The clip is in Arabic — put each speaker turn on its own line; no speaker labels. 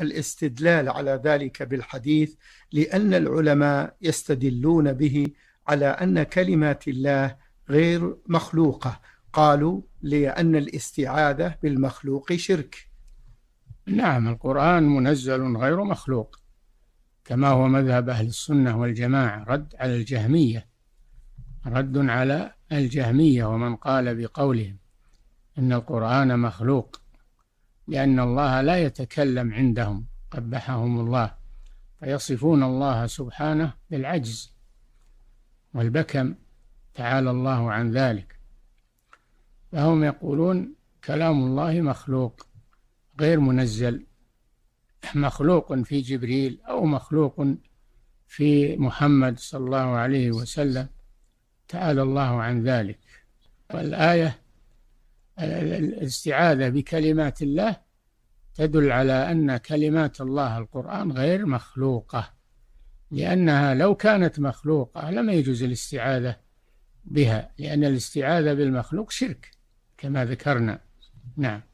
الاستدلال على ذلك بالحديث لأن العلماء يستدلون به على أن كلمات الله غير مخلوقة قالوا لأن الاستعاذة بالمخلوق شرك نعم القرآن
منزل غير مخلوق كما هو مذهب أهل السنة والجماعة رد على الجهمية رد على الجهمية ومن قال بقولهم إن القرآن مخلوق لأن الله لا يتكلم عندهم قبحهم الله فيصفون الله سبحانه بالعجز والبكم تعالى الله عن ذلك فهم يقولون كلام الله مخلوق غير منزل مخلوق في جبريل أو مخلوق في محمد صلى الله عليه وسلم تعالى الله عن ذلك والآية الاستعاذة بكلمات الله تدل على أن كلمات الله القرآن غير مخلوقة لأنها لو كانت مخلوقة لم يجوز الاستعاذة بها لأن الاستعاذة بالمخلوق شرك كما ذكرنا نعم